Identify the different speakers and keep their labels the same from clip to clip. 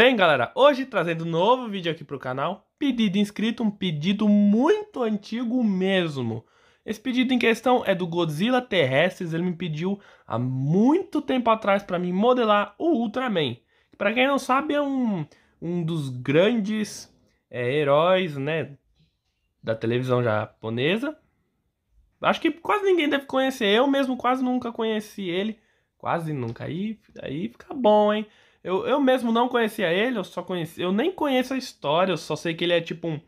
Speaker 1: Bem, galera, hoje trazendo um novo vídeo aqui pro canal, pedido inscrito, um pedido muito antigo mesmo. Esse pedido em questão é do Godzilla Terrestres, ele me pediu há muito tempo atrás para mim modelar o Ultraman. Para quem não sabe, é um, um dos grandes é, heróis né, da televisão japonesa. Acho que quase ninguém deve conhecer, eu mesmo quase nunca conheci ele. Quase nunca, aí, aí fica bom, hein? Eu, eu mesmo não conhecia ele, eu só conheci, eu nem conheço a história, eu só sei que ele é tipo um,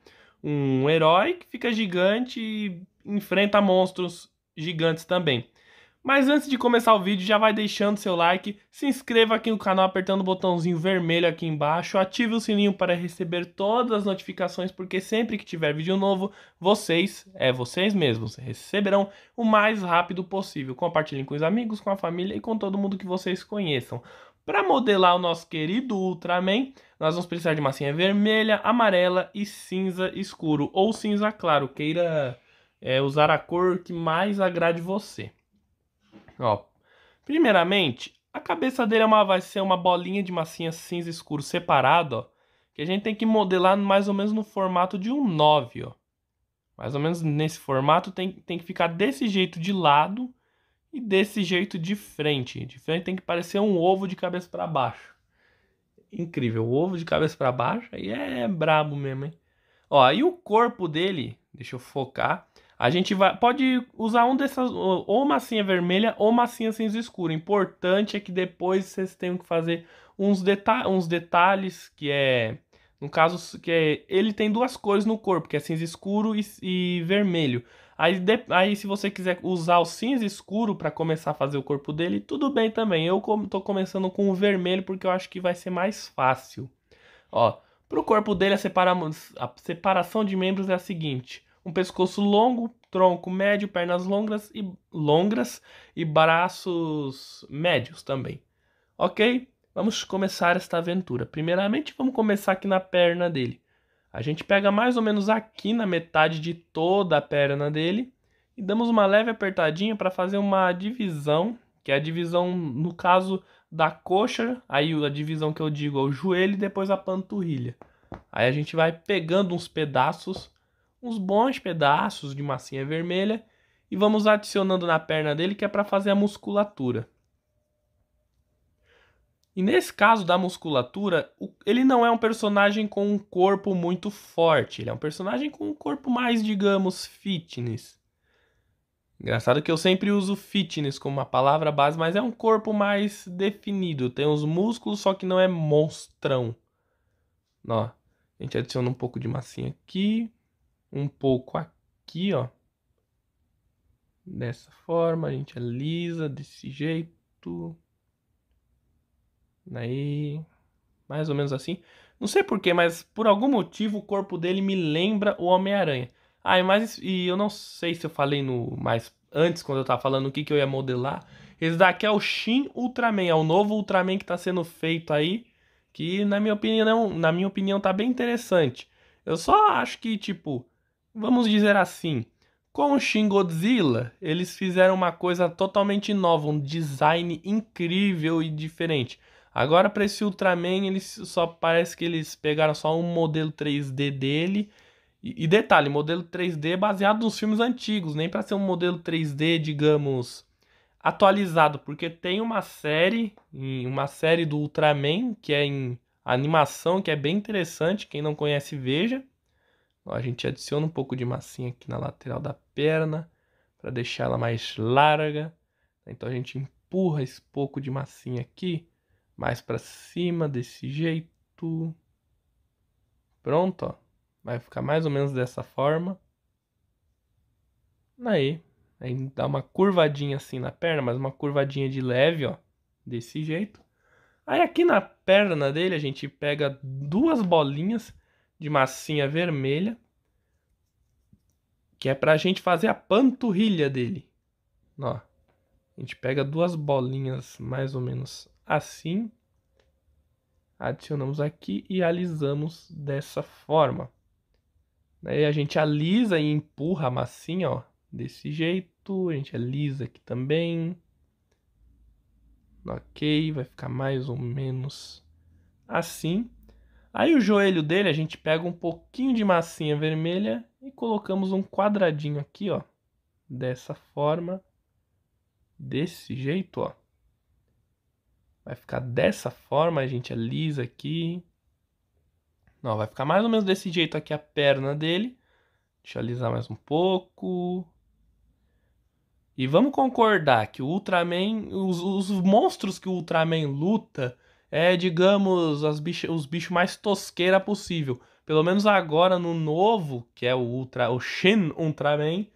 Speaker 1: um herói que fica gigante e enfrenta monstros gigantes também. Mas antes de começar o vídeo, já vai deixando seu like, se inscreva aqui no canal apertando o botãozinho vermelho aqui embaixo, ative o sininho para receber todas as notificações, porque sempre que tiver vídeo novo, vocês, é vocês mesmos, receberão o mais rápido possível. Compartilhem com os amigos, com a família e com todo mundo que vocês conheçam. Para modelar o nosso querido Ultraman, nós vamos precisar de massinha vermelha, amarela e cinza escuro ou cinza claro, queira é, usar a cor que mais agrade você. Ó, primeiramente, a cabeça dele é uma, vai ser uma bolinha de massinha cinza escuro separada, ó, que a gente tem que modelar mais ou menos no formato de um 9, ó. Mais ou menos nesse formato, tem, tem que ficar desse jeito de lado, e desse jeito de frente. De frente tem que parecer um ovo de cabeça para baixo. Incrível, ovo de cabeça para baixo aí é brabo mesmo, hein? Ó, aí o corpo dele, deixa eu focar. A gente vai, pode usar um dessas, ou massinha vermelha ou massinha cinza escuro. importante é que depois vocês tenham que fazer uns, deta uns detalhes que é, no caso, que é, ele tem duas cores no corpo, que é cinza escuro e, e vermelho. Aí, de, aí se você quiser usar o cinza escuro para começar a fazer o corpo dele, tudo bem também. Eu estou começando com o vermelho porque eu acho que vai ser mais fácil. Ó, pro corpo dele a, separa, a separação de membros é a seguinte: um pescoço longo, tronco médio, pernas longas e longas e braços médios também. OK? Vamos começar esta aventura. Primeiramente, vamos começar aqui na perna dele. A gente pega mais ou menos aqui na metade de toda a perna dele e damos uma leve apertadinha para fazer uma divisão, que é a divisão, no caso da coxa, aí a divisão que eu digo é o joelho e depois a panturrilha. Aí a gente vai pegando uns pedaços, uns bons pedaços de massinha vermelha e vamos adicionando na perna dele que é para fazer a musculatura. E nesse caso da musculatura, ele não é um personagem com um corpo muito forte, ele é um personagem com um corpo mais, digamos, fitness. Engraçado que eu sempre uso fitness como uma palavra base, mas é um corpo mais definido, tem os músculos, só que não é monstrão. Ó, a gente adiciona um pouco de massinha aqui, um pouco aqui, ó. Dessa forma, a gente alisa desse jeito. Daí. Mais ou menos assim. Não sei porquê, mas por algum motivo o corpo dele me lembra o Homem-Aranha. Ah, e, mais, e eu não sei se eu falei no mais antes, quando eu tava falando o que, que eu ia modelar. Esse daqui é o Shin Ultraman, é o novo Ultraman que tá sendo feito aí. Que na minha opinião, na minha opinião, tá bem interessante. Eu só acho que, tipo, vamos dizer assim. Com o Shin Godzilla, eles fizeram uma coisa totalmente nova, um design incrível e diferente. Agora para esse Ultraman, eles só parece que eles pegaram só um modelo 3D dele. E, e detalhe, modelo 3D é baseado nos filmes antigos, nem para ser um modelo 3D, digamos, atualizado, porque tem uma série, uma série do Ultraman que é em animação, que é bem interessante, quem não conhece veja. A gente adiciona um pouco de massinha aqui na lateral da perna para deixar ela mais larga. Então a gente empurra esse pouco de massinha aqui mais para cima desse jeito. Pronto, ó. Vai ficar mais ou menos dessa forma. Aí, aí dá uma curvadinha assim na perna, mas uma curvadinha de leve, ó, desse jeito. Aí aqui na perna dele a gente pega duas bolinhas de massinha vermelha, que é pra gente fazer a panturrilha dele. Ó. A gente pega duas bolinhas mais ou menos Assim, adicionamos aqui e alisamos dessa forma. Aí né, a gente alisa e empurra a massinha, ó, desse jeito. A gente alisa aqui também. Ok, vai ficar mais ou menos assim. Aí o joelho dele a gente pega um pouquinho de massinha vermelha e colocamos um quadradinho aqui, ó. Dessa forma, desse jeito, ó. Vai ficar dessa forma, a gente alisa é aqui. Não, vai ficar mais ou menos desse jeito aqui a perna dele. Deixa eu alisar mais um pouco. E vamos concordar que o Ultraman, os, os monstros que o Ultraman luta, é, digamos, as bicho, os bichos mais tosqueira possível. Pelo menos agora no novo, que é o Ultra, o Shin Ultraman,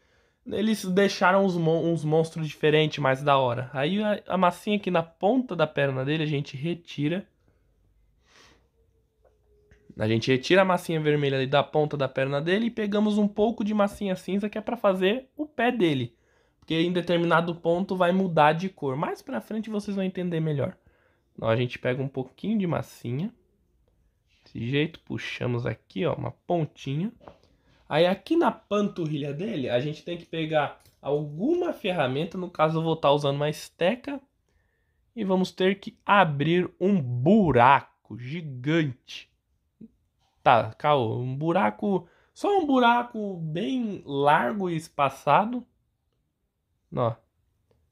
Speaker 1: eles deixaram uns, mon uns monstros diferentes, mais da hora. Aí a, a massinha aqui na ponta da perna dele a gente retira. A gente retira a massinha vermelha ali da ponta da perna dele e pegamos um pouco de massinha cinza que é para fazer o pé dele. Porque em determinado ponto vai mudar de cor. Mais pra frente vocês vão entender melhor. Então, a gente pega um pouquinho de massinha. Desse jeito, puxamos aqui, ó, uma pontinha. Aí aqui na panturrilha dele, a gente tem que pegar alguma ferramenta, no caso eu vou estar tá usando uma esteca, e vamos ter que abrir um buraco gigante. Tá, calma, um buraco, só um buraco bem largo e espaçado. Ó,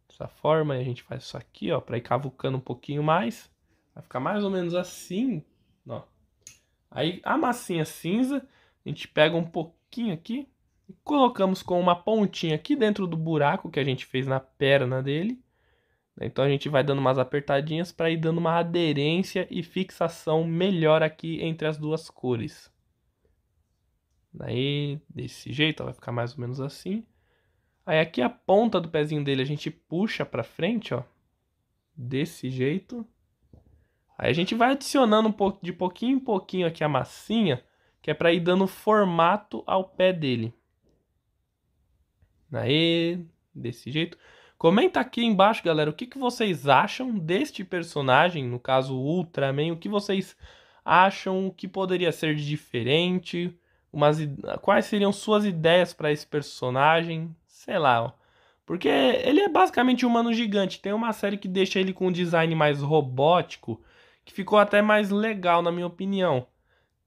Speaker 1: dessa forma, a gente faz isso aqui, ó, para ir cavucando um pouquinho mais. Vai ficar mais ou menos assim, ó. Aí a massinha cinza, a gente pega um pouquinho aqui. E colocamos com uma pontinha aqui dentro do buraco que a gente fez na perna dele. Né? Então a gente vai dando umas apertadinhas para ir dando uma aderência e fixação melhor aqui entre as duas cores. Daí, desse jeito, ó, vai ficar mais ou menos assim. Aí aqui a ponta do pezinho dele a gente puxa para frente, ó. Desse jeito. Aí a gente vai adicionando um pouco, de pouquinho em pouquinho aqui a massinha que é para ir dando formato ao pé dele. Aê, desse jeito. Comenta aqui embaixo, galera, o que, que vocês acham deste personagem, no caso Ultraman, o que vocês acham que poderia ser de diferente, umas, quais seriam suas ideias para esse personagem, sei lá, ó. Porque ele é basicamente um humano gigante, tem uma série que deixa ele com um design mais robótico, que ficou até mais legal na minha opinião.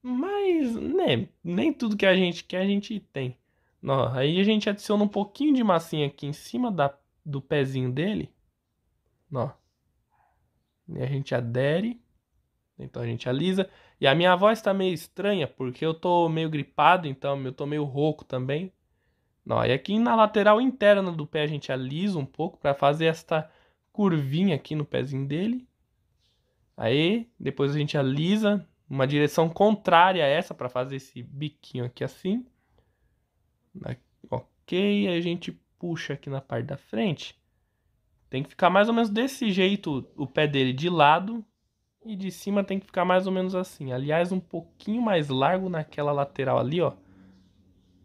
Speaker 1: Mas, né, nem tudo que a gente quer a gente tem. Ó, aí a gente adiciona um pouquinho de massinha aqui em cima da, do pezinho dele. Ó. E a gente adere. Então a gente alisa. E a minha voz tá meio estranha, porque eu tô meio gripado, então eu tô meio rouco também. Ó, e aqui na lateral interna do pé a gente alisa um pouco para fazer esta curvinha aqui no pezinho dele. Aí, depois a gente alisa uma direção contrária a essa para fazer esse biquinho aqui assim. Né, ok, aí a gente puxa aqui na parte da frente. Tem que ficar mais ou menos desse jeito o pé dele de lado. E de cima tem que ficar mais ou menos assim. Aliás, um pouquinho mais largo naquela lateral ali, ó.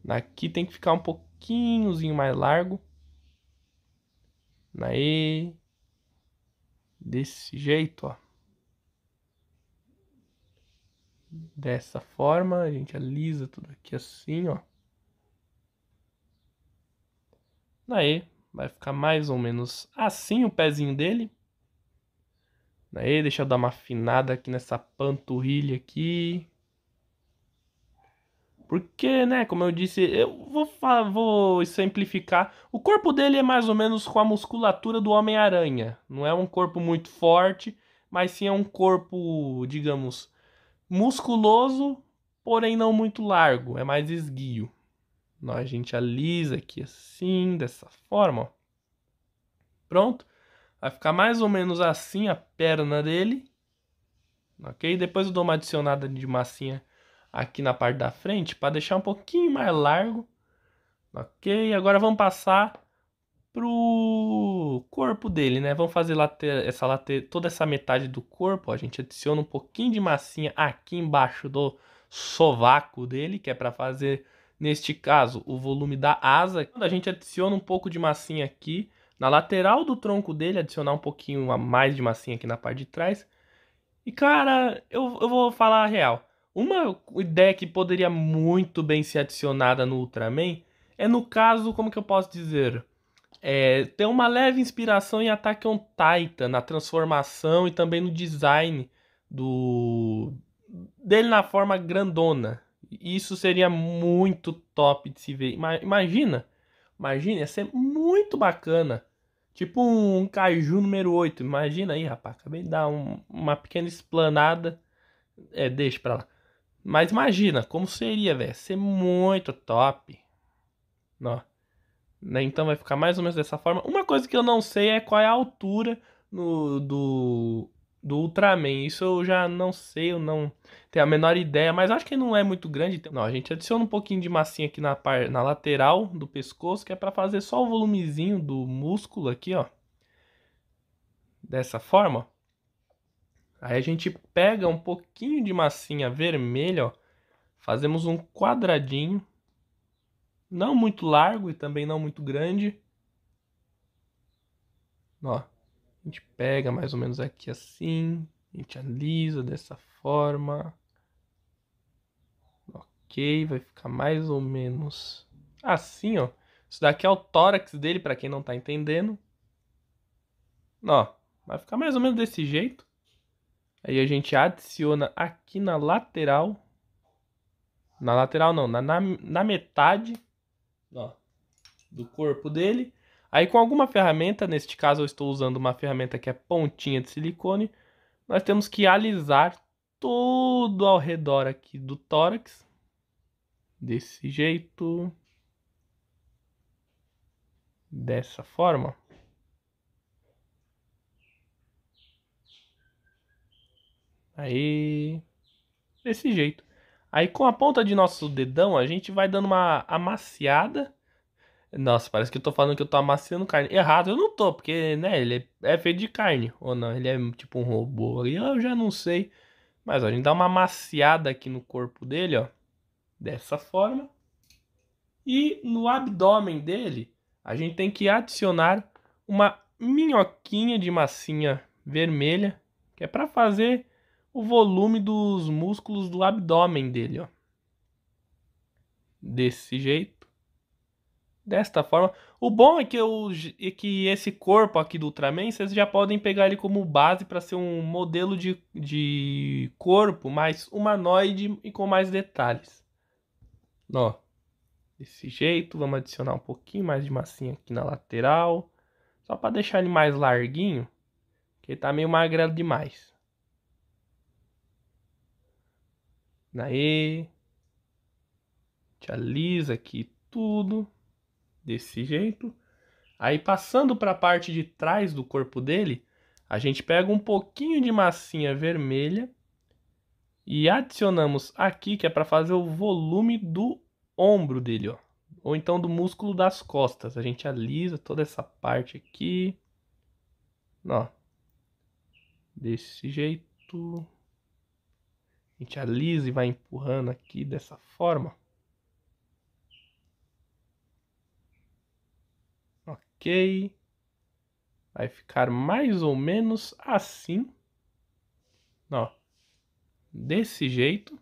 Speaker 1: Aqui tem que ficar um pouquinhozinho mais largo. Aí. Desse jeito, ó dessa forma. A gente alisa tudo aqui assim, ó. Daí, vai ficar mais ou menos assim o pezinho dele. Daí, deixa eu dar uma afinada aqui nessa panturrilha aqui. Porque, né, como eu disse, eu vou, vou simplificar. O corpo dele é mais ou menos com a musculatura do Homem-Aranha. Não é um corpo muito forte, mas sim é um corpo, digamos, musculoso, porém não muito largo, é mais esguio. Então, a gente alisa aqui assim, dessa forma. Ó. Pronto. Vai ficar mais ou menos assim a perna dele. Ok? Depois eu dou uma adicionada de massinha aqui na parte da frente para deixar um pouquinho mais largo. Ok? Agora vamos passar pro corpo dele, né? Vamos fazer later, essa later, toda essa metade do corpo. Ó, a gente adiciona um pouquinho de massinha aqui embaixo do sovaco dele, que é para fazer, neste caso, o volume da asa. A gente adiciona um pouco de massinha aqui na lateral do tronco dele, adicionar um pouquinho a mais de massinha aqui na parte de trás. E cara, eu, eu vou falar a real. Uma ideia que poderia muito bem ser adicionada no Ultraman é no caso, como que eu posso dizer? É, tem uma leve inspiração em Attack on Titan, na transformação e também no design do dele na forma grandona. Isso seria muito top de se ver. Imagina, imagina, ia ser muito bacana. Tipo um Kaiju número 8. Imagina aí, rapaz. Acabei de dar um, uma pequena esplanada É, deixa pra lá. Mas imagina como seria, velho. Ser muito top. Não. Né? Então vai ficar mais ou menos dessa forma. Uma coisa que eu não sei é qual é a altura no, do, do Ultraman. Isso eu já não sei, eu não tenho a menor ideia, mas acho que não é muito grande. Não, a gente adiciona um pouquinho de massinha aqui na, par, na lateral do pescoço, que é para fazer só o volumezinho do músculo aqui, ó. Dessa forma, Aí a gente pega um pouquinho de massinha vermelha, ó. Fazemos um quadradinho não muito largo e também não muito grande. Ó, a gente pega mais ou menos aqui assim, a gente alisa dessa forma. Ok, vai ficar mais ou menos assim, ó. Isso daqui é o tórax dele, para quem não tá entendendo. Ó, vai ficar mais ou menos desse jeito. Aí a gente adiciona aqui na lateral. Na lateral não, na, na, na metade ó, do corpo dele. Aí com alguma ferramenta, neste caso eu estou usando uma ferramenta que é pontinha de silicone, nós temos que alisar todo ao redor aqui do tórax. Desse jeito. Dessa forma. Aí. Desse jeito. Aí com a ponta de nosso dedão, a gente vai dando uma amaciada. Nossa, parece que eu tô falando que eu tô amaciando carne. Errado, eu não tô, porque, né, ele é, é feito de carne. Ou não, ele é tipo um robô. E eu já não sei. Mas ó, a gente dá uma amaciada aqui no corpo dele, ó. Dessa forma. E no abdômen dele, a gente tem que adicionar uma minhoquinha de massinha vermelha, que é para fazer o volume dos músculos do abdômen dele, ó. Desse jeito. Desta forma. O bom é que, eu, é que esse corpo aqui do Ultraman, vocês já podem pegar ele como base para ser um modelo de, de corpo mais humanoide e com mais detalhes. Ó, desse jeito. Vamos adicionar um pouquinho mais de massinha aqui na lateral. Só para deixar ele mais larguinho, que ele tá meio magrelo demais. Naê. Te alisa aqui tudo desse jeito. Aí passando para a parte de trás do corpo dele, a gente pega um pouquinho de massinha vermelha e adicionamos aqui que é para fazer o volume do ombro dele, ó, ou então do músculo das costas. A gente alisa toda essa parte aqui, ó, desse jeito. A gente alisa e vai empurrando aqui dessa forma. Ok. Vai ficar mais ou menos assim. Ó. Desse jeito.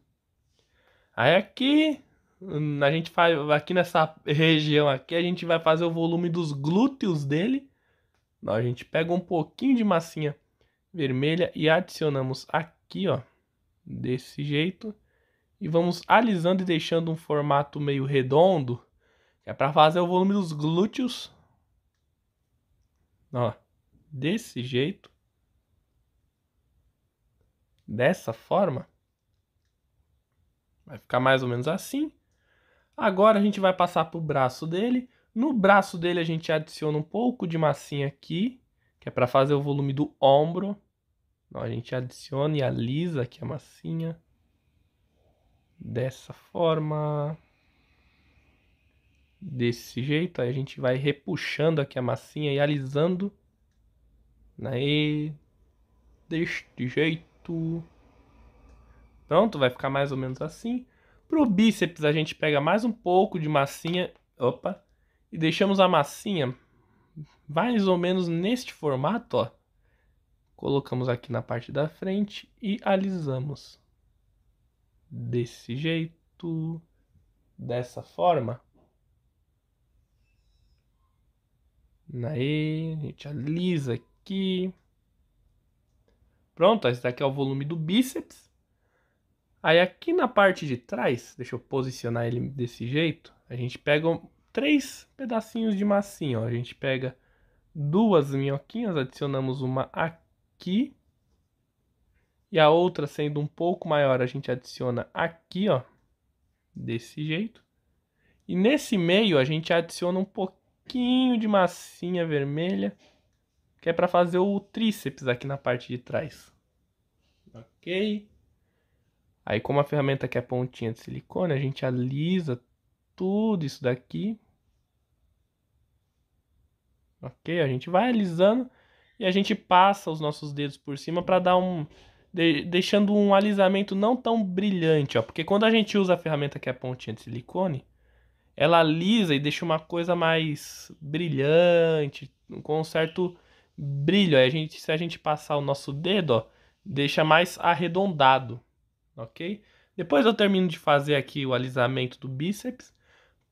Speaker 1: Aí aqui a gente faz aqui nessa região aqui a gente vai fazer o volume dos glúteos dele a gente pega um pouquinho de massinha vermelha e adicionamos aqui ó desse jeito e vamos alisando e deixando um formato meio redondo, que é para fazer o volume dos glúteos. Ó, desse jeito. Dessa forma. Vai ficar mais ou menos assim. Agora a gente vai passar para o braço dele. No braço dele a gente adiciona um pouco de massinha aqui, que é para fazer o volume do ombro. Então, a gente adiciona e alisa aqui a massinha. Dessa forma. Desse jeito. Aí a gente vai repuxando aqui a massinha e alisando. Aí. Deste jeito. Pronto, vai ficar mais ou menos assim. Pro bíceps a gente pega mais um pouco de massinha. Opa! E deixamos a massinha mais ou menos neste formato, ó colocamos aqui na parte da frente e alisamos desse jeito, dessa forma. Aí, a gente alisa aqui. Pronto, esse daqui é o volume do bíceps. Aí aqui na parte de trás, deixa eu posicionar ele desse jeito, a gente pega três pedacinhos de massinha, ó. A gente pega duas minhoquinhas, adicionamos uma aqui aqui. E a outra sendo um pouco maior, a gente adiciona aqui, ó. Desse jeito. E nesse meio a gente adiciona um pouquinho de massinha vermelha, que é para fazer o tríceps aqui na parte de trás. OK? Aí como a ferramenta aqui é pontinha de silicone, a gente alisa tudo isso daqui. OK? A gente vai alisando e a gente passa os nossos dedos por cima para dar um de, deixando um alisamento não tão brilhante, ó, porque quando a gente usa a ferramenta que é a pontinha de silicone, ela alisa e deixa uma coisa mais brilhante, com um certo brilho. Aí a gente, se a gente passar o nosso dedo, ó, deixa mais arredondado, ok? Depois eu termino de fazer aqui o alisamento do bíceps,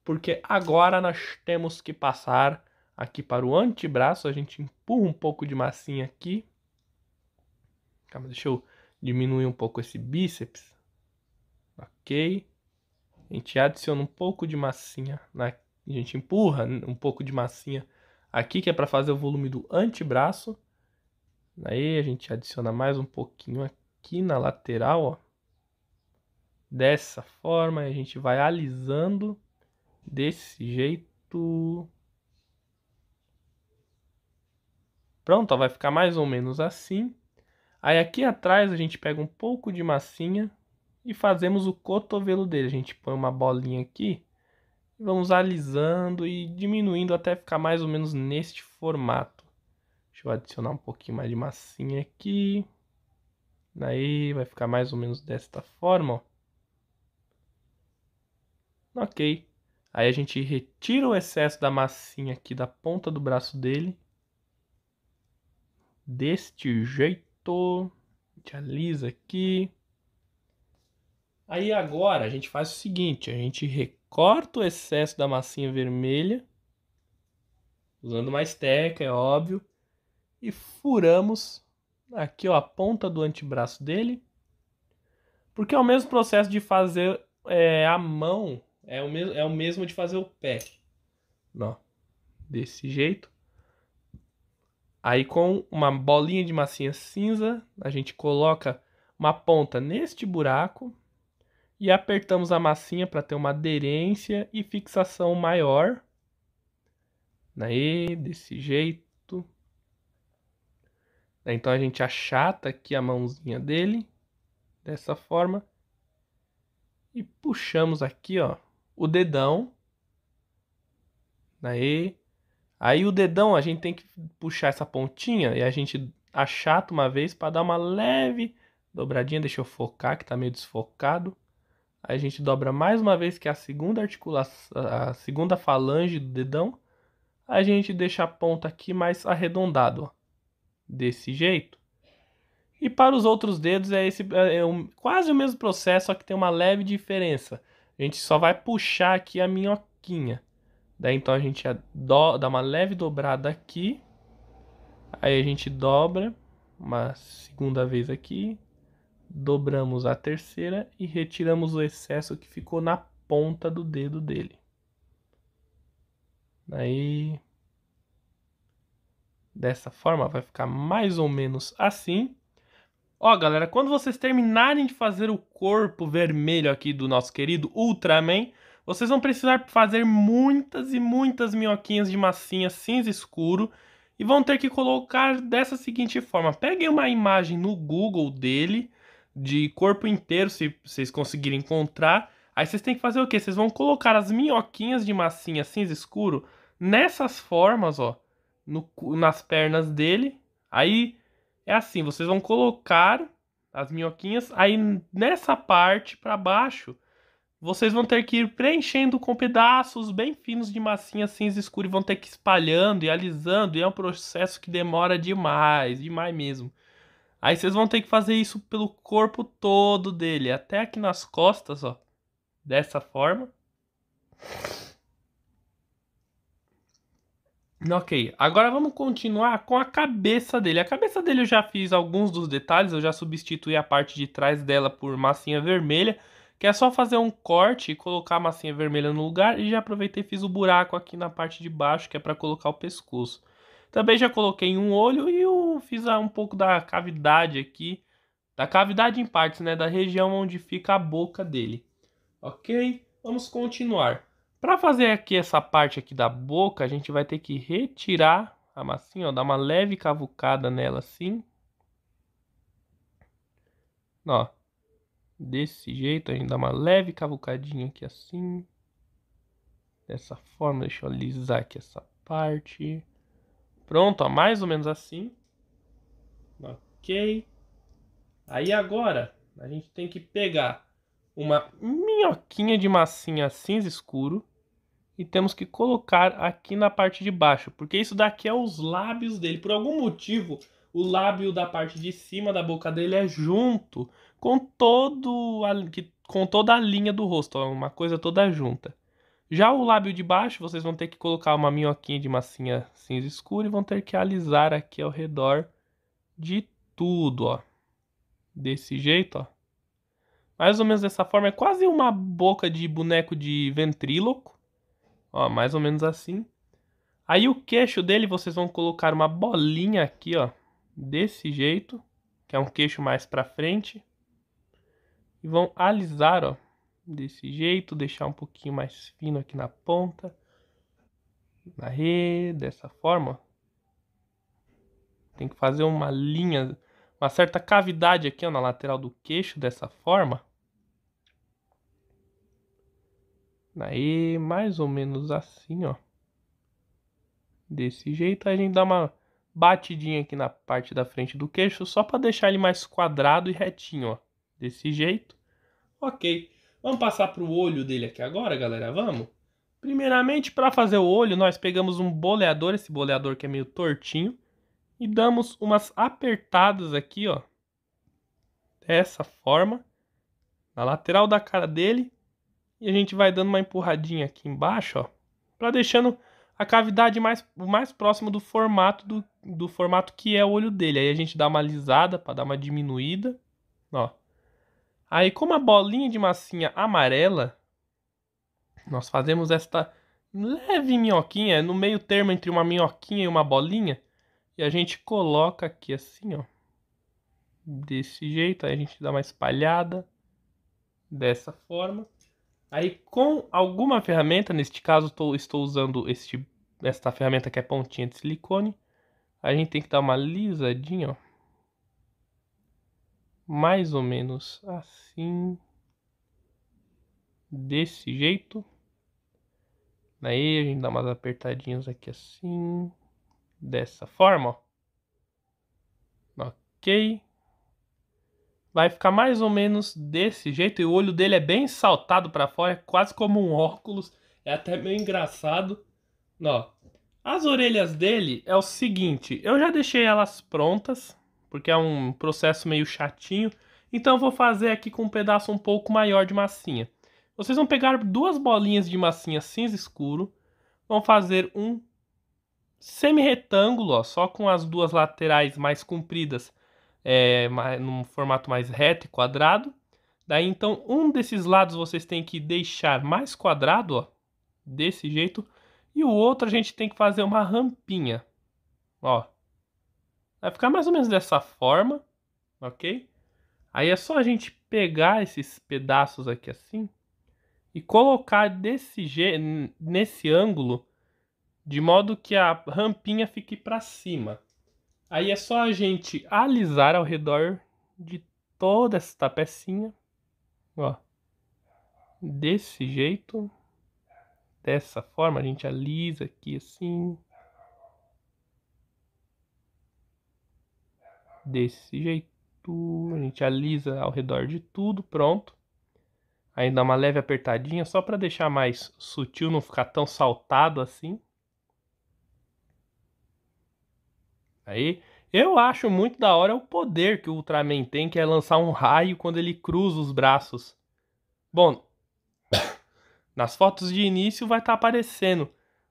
Speaker 1: porque agora nós temos que passar aqui para o antebraço, a gente empurra um pouco de massinha aqui. Calma, deixa eu diminuir um pouco esse bíceps. Ok. A gente adiciona um pouco de massinha, na... a gente empurra um pouco de massinha aqui, que é para fazer o volume do antebraço. Aí a gente adiciona mais um pouquinho aqui na lateral, ó. Dessa forma, a gente vai alisando desse jeito. Pronto, ó, vai ficar mais ou menos assim. Aí aqui atrás a gente pega um pouco de massinha e fazemos o cotovelo dele. A gente põe uma bolinha aqui e vamos alisando e diminuindo até ficar mais ou menos neste formato. Deixa eu adicionar um pouquinho mais de massinha aqui. Aí vai ficar mais ou menos desta forma, ó. Ok. Aí a gente retira o excesso da massinha aqui da ponta do braço dele deste jeito. A gente alisa aqui. Aí agora a gente faz o seguinte, a gente recorta o excesso da massinha vermelha, usando mais teca, é óbvio, e furamos aqui ó, a ponta do antebraço dele, porque é o mesmo processo de fazer é, a mão, é o, mesmo, é o mesmo de fazer o pé. Ó, desse jeito. Aí com uma bolinha de massinha cinza, a gente coloca uma ponta neste buraco e apertamos a massinha para ter uma aderência e fixação maior. Aí, desse jeito. Então a gente achata aqui a mãozinha dele, dessa forma. E puxamos aqui, ó, o dedão. Aí, Aí o dedão a gente tem que puxar essa pontinha e a gente achata uma vez para dar uma leve dobradinha. Deixa eu focar que tá meio desfocado. Aí a gente dobra mais uma vez que é a segunda articulação, a segunda falange do dedão. A gente deixa a ponta aqui mais arredondado, ó. desse jeito. E para os outros dedos é esse é, é um, quase o mesmo processo, só que tem uma leve diferença. A gente só vai puxar aqui a minhoquinha. Daí então a gente do, dá uma leve dobrada aqui. Aí a gente dobra uma segunda vez aqui. Dobramos a terceira e retiramos o excesso que ficou na ponta do dedo dele. Aí dessa forma vai ficar mais ou menos assim. Ó, galera, quando vocês terminarem de fazer o corpo vermelho aqui do nosso querido Ultraman, vocês vão precisar fazer muitas e muitas minhoquinhas de massinha cinza escuro e vão ter que colocar dessa seguinte forma. Peguem uma imagem no Google dele, de corpo inteiro, se vocês conseguirem encontrar. Aí vocês têm que fazer o quê? Vocês vão colocar as minhoquinhas de massinha cinza escuro nessas formas, ó, no, nas pernas dele. Aí é assim, vocês vão colocar as minhoquinhas aí nessa parte para baixo vocês vão ter que ir preenchendo com pedaços bem finos de massinha cinza escura e vão ter que espalhando e alisando. E é um processo que demora demais, demais mesmo. Aí vocês vão ter que fazer isso pelo corpo todo dele, até aqui nas costas, ó. Dessa forma. Ok, agora vamos continuar com a cabeça dele. A cabeça dele eu já fiz alguns dos detalhes, eu já substituí a parte de trás dela por massinha vermelha que é só fazer um corte e colocar a massinha vermelha no lugar e já aproveitei e fiz o buraco aqui na parte de baixo, que é para colocar o pescoço. Também já coloquei um olho e eu fiz um pouco da cavidade aqui, da cavidade em partes, né, da região onde fica a boca dele. OK? Vamos continuar. Para fazer aqui essa parte aqui da boca, a gente vai ter que retirar a massinha, ó, dar uma leve cavucada nela assim. Ó, Desse jeito, a gente dá uma leve cavucadinha aqui assim. Dessa forma, deixa eu alisar aqui essa parte. Pronto, ó, mais ou menos assim. Ok. Aí agora, a gente tem que pegar uma minhoquinha de massinha cinza escuro. E temos que colocar aqui na parte de baixo. Porque isso daqui é os lábios dele. Por algum motivo, o lábio da parte de cima da boca dele é junto com todo a, que, com toda a linha do rosto, uma coisa toda junta. Já o lábio de baixo, vocês vão ter que colocar uma minhoquinha de massinha cinza escura e vão ter que alisar aqui ao redor de tudo, ó. Desse jeito, ó. Mais ou menos dessa forma, é quase uma boca de boneco de ventríloco. Ó, mais ou menos assim. Aí o queixo dele, vocês vão colocar uma bolinha aqui, ó. Desse jeito, que é um queixo mais pra frente e vão alisar, ó, desse jeito, deixar um pouquinho mais fino aqui na ponta, na rede, dessa forma. Tem que fazer uma linha, uma certa cavidade aqui ó, na lateral do queixo, dessa forma. Aí, mais ou menos assim, ó. Desse jeito, a gente dá uma batidinha aqui na parte da frente do queixo, só para deixar ele mais quadrado e retinho, ó desse jeito. Ok. Vamos passar para o olho dele aqui agora, galera? Vamos? Primeiramente, para fazer o olho, nós pegamos um boleador, esse boleador que é meio tortinho, e damos umas apertadas aqui, ó. Dessa forma. Na lateral da cara dele. E a gente vai dando uma empurradinha aqui embaixo, ó. Para deixando a cavidade mais, mais próxima do formato do, do formato que é o olho dele. Aí a gente dá uma alisada para dar uma diminuída, ó. Aí, com uma bolinha de massinha amarela, nós fazemos esta leve minhoquinha, é no meio termo entre uma minhoquinha e uma bolinha, e a gente coloca aqui assim, ó. Desse jeito, aí a gente dá uma espalhada dessa forma. Aí com alguma ferramenta, neste caso tô, estou usando este, esta ferramenta que é pontinha de silicone, a gente tem que dar uma lisadinha, ó mais ou menos assim, desse jeito. aí a gente dá umas apertadinhas aqui assim, dessa forma, ó. Ok. Vai ficar mais ou menos desse jeito e o olho dele é bem saltado para fora, é quase como um óculos, é até meio engraçado, ó. As orelhas dele é o seguinte, eu já deixei elas prontas, porque é um processo meio chatinho. Então eu vou fazer aqui com um pedaço um pouco maior de massinha. Vocês vão pegar duas bolinhas de massinha cinza escuro, vão fazer um semi-retângulo, só com as duas laterais mais compridas, é, num formato mais reto e quadrado. Daí então um desses lados vocês têm que deixar mais quadrado, ó, desse jeito, e o outro a gente tem que fazer uma rampinha, ó, Vai ficar mais ou menos dessa forma, ok? Aí é só a gente pegar esses pedaços aqui assim e colocar desse nesse ângulo de modo que a rampinha fique para cima. Aí é só a gente alisar ao redor de toda esta pecinha, ó. Desse jeito, dessa forma, a gente alisa aqui assim. desse jeito, a gente alisa ao redor de tudo, pronto. Aí dá uma leve apertadinha só para deixar mais sutil, não ficar tão saltado assim. Aí, eu acho muito da hora o poder que o Ultraman tem, que é lançar um raio quando ele cruza os braços. Bom, nas fotos de início vai estar tá aparecendo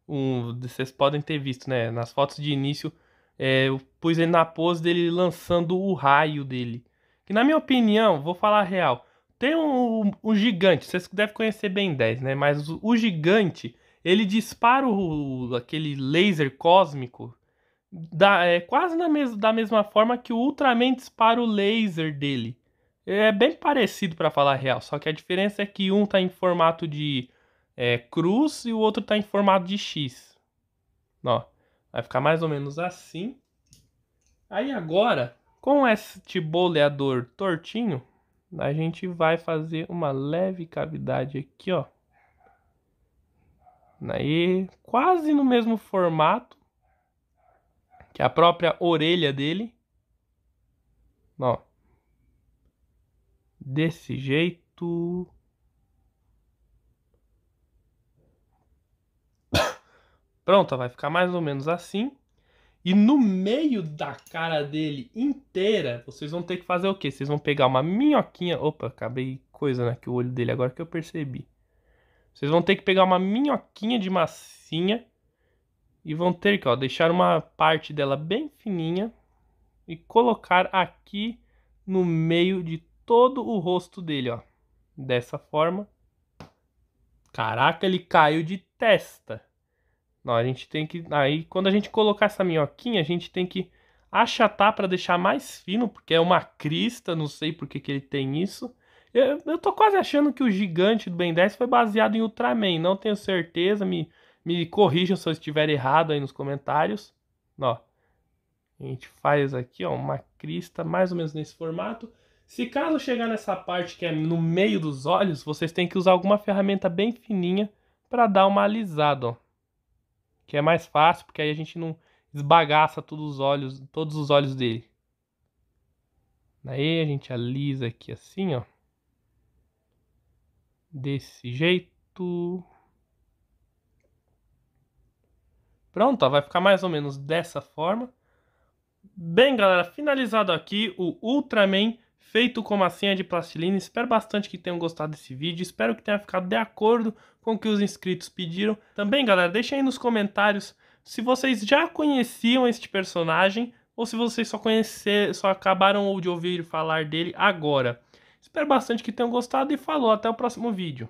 Speaker 1: um, vocês podem ter visto, né? Nas fotos de início é, eu pus ele na pose dele lançando o raio dele. Que na minha opinião, vou falar a real, tem um, um gigante, vocês devem conhecer bem 10, né? Mas o, o gigante, ele dispara o, aquele laser cósmico da, é, quase na mes da mesma forma que o Ultraman dispara o laser dele. É bem parecido para falar a real, só que a diferença é que um tá em formato de é, cruz e o outro tá em formato de X. Ó. Vai ficar mais ou menos assim. Aí agora, com este boleador tortinho, a gente vai fazer uma leve cavidade aqui, ó. Aí, quase no mesmo formato que a própria orelha dele. Ó. Desse jeito. Pronto, vai ficar mais ou menos assim. E no meio da cara dele inteira, vocês vão ter que fazer o quê? Vocês vão pegar uma minhoquinha. Opa, acabei coisa, naquele né, o olho dele agora que eu percebi. Vocês vão ter que pegar uma minhoquinha de massinha e vão ter que ó, deixar uma parte dela bem fininha e colocar aqui no meio de todo o rosto dele, ó. Dessa forma. Caraca, ele caiu de testa. Não, a gente tem que. Aí, quando a gente colocar essa minhoquinha, a gente tem que achatar para deixar mais fino, porque é uma crista, não sei por que, que ele tem isso. Eu, eu tô quase achando que o gigante do Ben 10 foi baseado em Ultraman, não tenho certeza, me, me corrijam se eu estiver errado aí nos comentários. Ó, a gente faz aqui ó, uma crista mais ou menos nesse formato. Se caso chegar nessa parte que é no meio dos olhos, vocês têm que usar alguma ferramenta bem fininha para dar uma alisada, ó que é mais fácil, porque aí a gente não esbagaça todos os olhos, todos os olhos dele. Aí a gente alisa aqui assim, ó. Desse jeito. Pronto, ó, vai ficar mais ou menos dessa forma. Bem, galera, finalizado aqui o Ultraman feito com senha de plastilina. Espero bastante que tenham gostado desse vídeo, espero que tenha ficado de acordo com o que os inscritos pediram. Também, galera, deixem aí nos comentários se vocês já conheciam este personagem ou se vocês só conhecer, só acabaram de ouvir falar dele agora. Espero bastante que tenham gostado e falou, até o próximo vídeo.